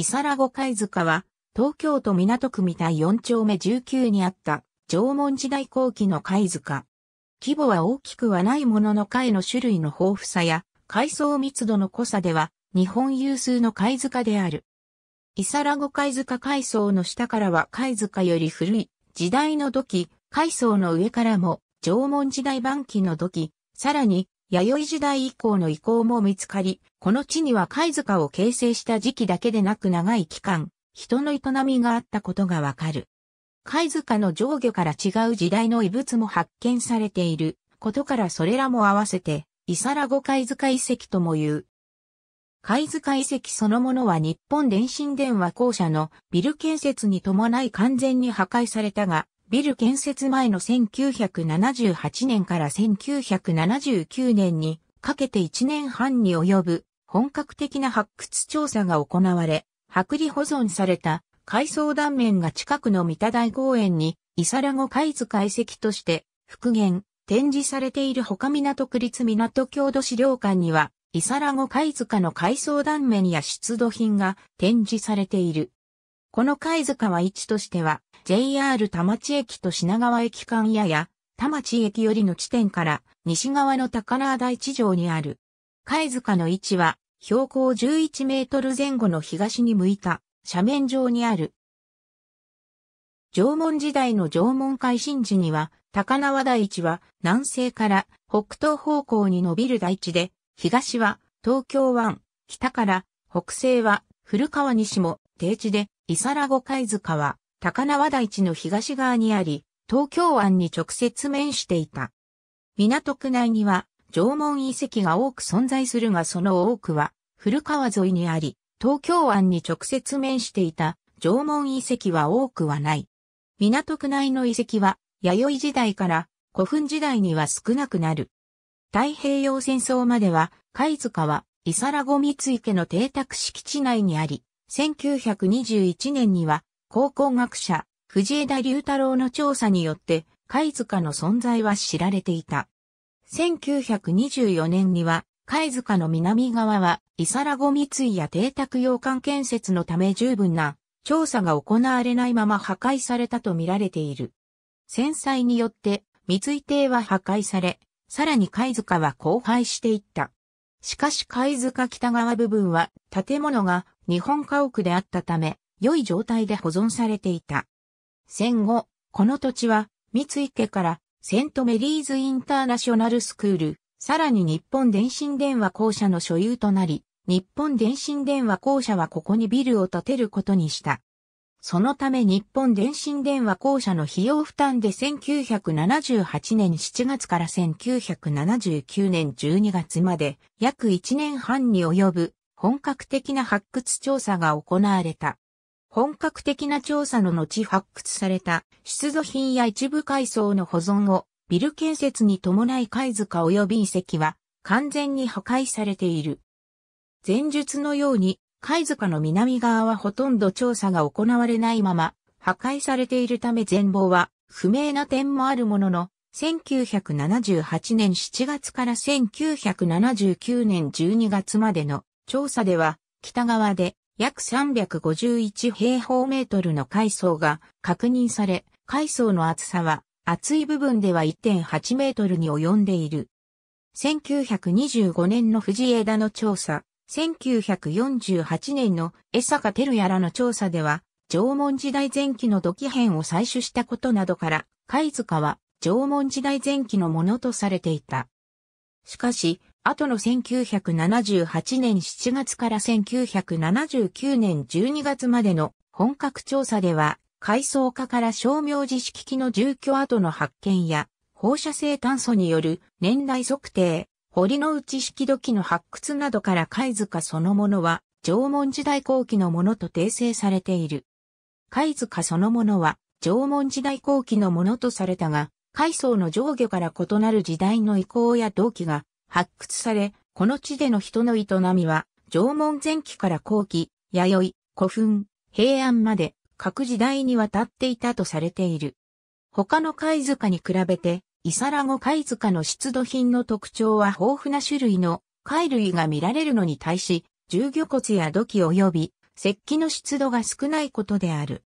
イサラゴ貝塚は、東京都港区三田4丁目19にあった、縄文時代後期の貝塚。規模は大きくはないものの貝の種類の豊富さや、海藻密度の濃さでは、日本有数の貝塚である。イサラゴ貝塚海藻の下からは貝塚より古い、時代の土器、海藻の上からも、縄文時代晩期の土器、さらに、弥生時代以降の遺構も見つかり、この地には貝塚を形成した時期だけでなく長い期間、人の営みがあったことがわかる。貝塚の上下から違う時代の遺物も発見されていることからそれらも合わせて、イサラゴ貝塚遺跡とも言う。貝塚遺跡そのものは日本電信電話校舎のビル建設に伴い完全に破壊されたが、ビル建設前の1978年から1979年にかけて1年半に及ぶ本格的な発掘調査が行われ、剥離保存された海藻断面が近くの三田大公園にイサラゴイ図解析として復元、展示されている他港区立港郷土資料館には、イサラゴ貝塚の海藻断面や出土品が展示されている。この貝塚は位置としては、JR 田町駅と品川駅間やや、田町駅よりの地点から西側の高輪台地上にある。貝塚の位置は、標高11メートル前後の東に向いた斜面上にある。縄文時代の縄文海新時には、高輪台地は南西から北東方向に伸びる台地で、東は東京湾、北から北西は古川西も低地で、伊皿子貝塚は、高輪台地の東側にあり、東京湾に直接面していた。港区内には、縄文遺跡が多く存在するがその多くは、古川沿いにあり、東京湾に直接面していた縄文遺跡は多くはない。港区内の遺跡は、弥生時代から古墳時代には少なくなる。太平洋戦争までは、貝塚は、伊ラゴ三井家の邸宅敷地内にあり、1921年には、考古学者、藤枝龍太郎の調査によって、貝塚の存在は知られていた。1924年には、貝塚の南側は、イサラゴ三井や邸宅洋館建設のため十分な調査が行われないまま破壊されたと見られている。戦災によって、三井邸は破壊され、さらに貝塚は荒廃していった。しかし貝塚北側部分は建物が日本家屋であったため、良い状態で保存されていた。戦後、この土地は、三井家からセントメリーズインターナショナルスクール、さらに日本電信電話公社の所有となり、日本電信電話公社はここにビルを建てることにした。そのため日本電信電話公社の費用負担で1978年7月から1979年12月まで約1年半に及ぶ本格的な発掘調査が行われた。本格的な調査の後発掘された出土品や一部階層の保存をビル建設に伴い貝塚及び遺跡は完全に破壊されている。前述のように貝塚の南側はほとんど調査が行われないまま破壊されているため全貌は不明な点もあるものの、1978年7月から1979年12月までの調査では、北側で約351平方メートルの海藻が確認され、海藻の厚さは厚い部分では1.8メートルに及んでいる。1925年の藤枝の調査、1948年の江坂照也らの調査では、縄文時代前期の土器片を採取したことなどから、貝塚は縄文時代前期のものとされていた。しかし、後の1978年7月から1979年12月までの本格調査では、海藻化から照明自式機の住居跡の発見や、放射性炭素による年代測定、堀の内式土器の発掘などから貝塚そのものは、縄文時代後期のものと訂正されている。貝塚そのものは、縄文時代後期のものとされたが、海藻の上下から異なる時代の移行や動機が発掘され、この地での人の営みは、縄文前期から後期、弥生、古墳、平安まで各時代にわたっていたとされている。他の貝塚に比べて、イサラゴ貝塚の出土品の特徴は豊富な種類の貝類が見られるのに対し、重魚骨や土器及び石器の出土が少ないことである。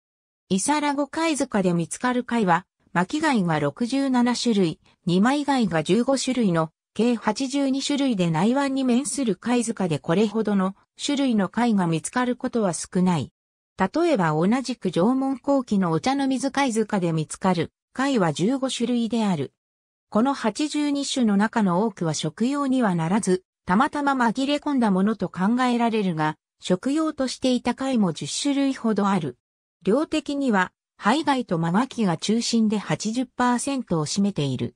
イサラゴ貝塚で見つかる貝は、巻貝が67種類、二枚貝が15種類の計82種類で内湾に面する貝塚でこれほどの種類の貝が見つかることは少ない。例えば同じく縄文後期のお茶の水貝塚で見つかる貝は15種類である。この82種の中の多くは食用にはならず、たまたま紛れ込んだものと考えられるが、食用としていた貝も10種類ほどある。量的には、肺貝とママキが中心で80%を占めている。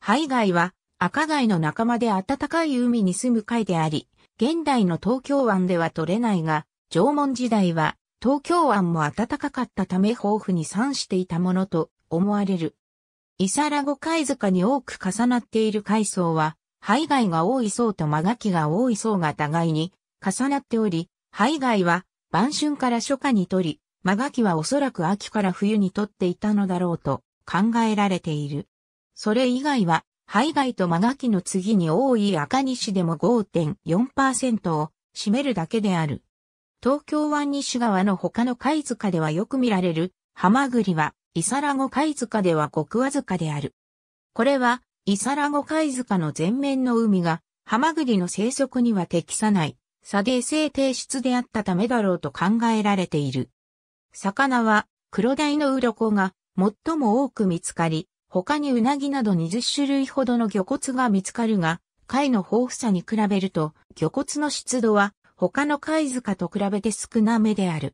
肺貝は赤貝の仲間で暖かい海に住む貝であり、現代の東京湾では取れないが、縄文時代は東京湾も暖かかったため豊富に産していたものと思われる。イサラゴ貝塚に多く重なっている海層は、海貝が多い層とマガキが多い層が互いに重なっており、海貝は晩春から初夏にとり、マガキはおそらく秋から冬にとっていたのだろうと考えられている。それ以外は海外と間ガきの次に多い赤西でも5.4%を占めるだけである。東京湾西側の他の貝塚ではよく見られる、ハマグリは、イサラゴ貝塚ではくわずかである。これは、イサラゴ貝塚の全面の海が、ハマグリの生息には適さない、砂泥性低質であったためだろうと考えられている。魚は、黒鯛の鱗が最も多く見つかり、他にウナギなど20種類ほどの魚骨が見つかるが、貝の豊富さに比べると、魚骨の湿度は他の貝塚と比べて少なめである。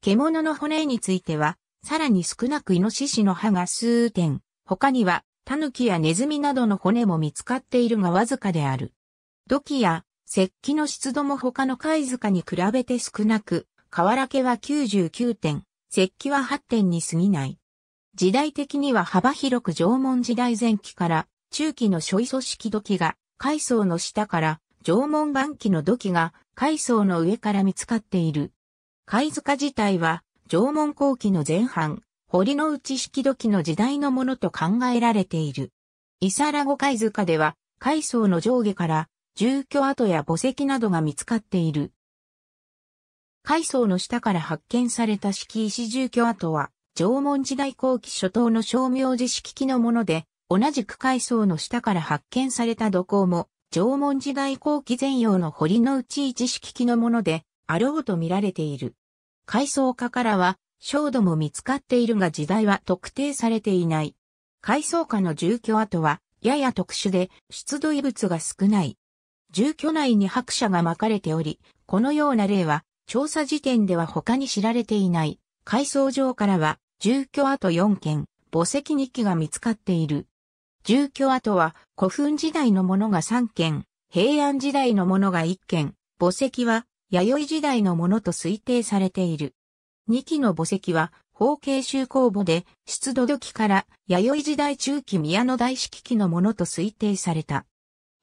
獣の骨については、さらに少なくイノシシの歯が数点、他にはタヌキやネズミなどの骨も見つかっているがわずかである。土器や石器の湿度も他の貝塚に比べて少なく、瓦家は99点、石器は8点に過ぎない。時代的には幅広く縄文時代前期から中期の初位組織土器が階層の下から縄文晩期の土器が階層の上から見つかっている。貝塚自体は縄文後期の前半、堀之内式土器の時代のものと考えられている。イサラゴ貝塚では海藻の上下から住居跡や墓石などが見つかっている。階層の下から発見された敷石住居跡は、縄文時代後期初頭の照明寺式機のもので、同じく階層の下から発見された土工も、縄文時代後期前用の堀の内一式機のもので、あろうと見られている。階層下からは、小土も見つかっているが時代は特定されていない。階層下の住居跡は、やや特殊で、出土異物が少ない。住居内に白車が巻かれており、このような例は、調査時点では他に知られていない。階層上からは、住居跡4件、墓石2基が見つかっている。住居跡は古墳時代のものが3件、平安時代のものが1件、墓石は弥生時代のものと推定されている。2基の墓石は方形集公墓で出土土器から弥生時代中期宮の大式機のものと推定された。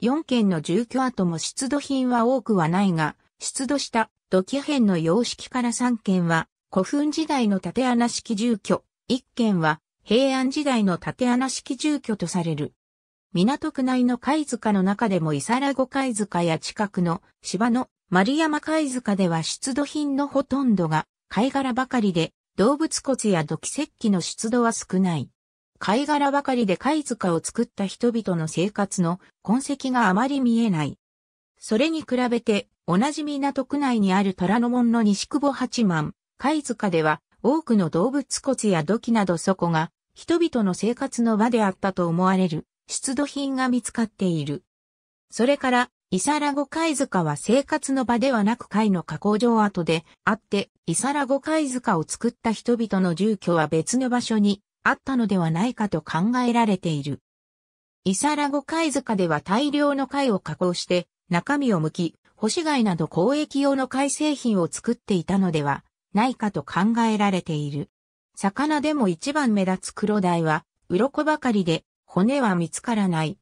4件の住居跡も出土品は多くはないが、出土した土器編の様式から3件は古墳時代の縦穴式住居、一軒は平安時代の縦穴式住居とされる。港区内の貝塚の中でもイサラゴ貝塚や近くの芝の丸山貝塚では出土品のほとんどが貝殻ばかりで動物骨や土器石器の出土は少ない。貝殻ばかりで貝塚を作った人々の生活の痕跡があまり見えない。それに比べて同じ港区内にある虎ノ門の西久保八幡、貝塚では多くの動物骨や土器などそこが人々の生活の場であったと思われる出土品が見つかっている。それから、イサラゴ貝塚は生活の場ではなく貝の加工場跡であって、イサラゴ貝塚を作った人々の住居は別の場所にあったのではないかと考えられている。イサラゴ貝塚では大量の貝を加工して、中身を剥き、星街貝など交易用の貝製品を作っていたのではないかと考えられている。魚でも一番目立つ黒鯛は、鱗ばかりで、骨は見つからない。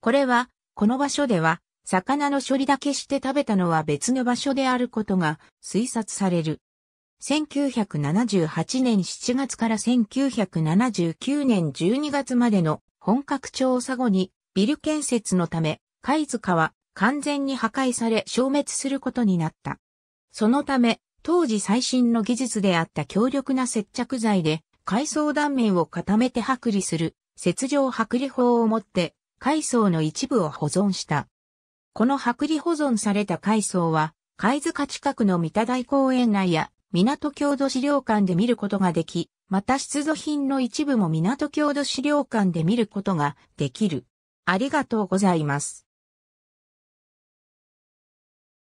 これは、この場所では、魚の処理だけして食べたのは別の場所であることが推察される。1978年7月から1979年12月までの本格調査後にビル建設のため貝塚は完全に破壊され消滅することになった。そのため当時最新の技術であった強力な接着剤で、階層断面を固めて剥離する、雪上剥離法をもって、階層の一部を保存した。この剥離保存された階層は、貝塚近くの三田大公園内や港郷土資料館で見ることができ、また出土品の一部も港郷土資料館で見ることができる。ありがとうございます。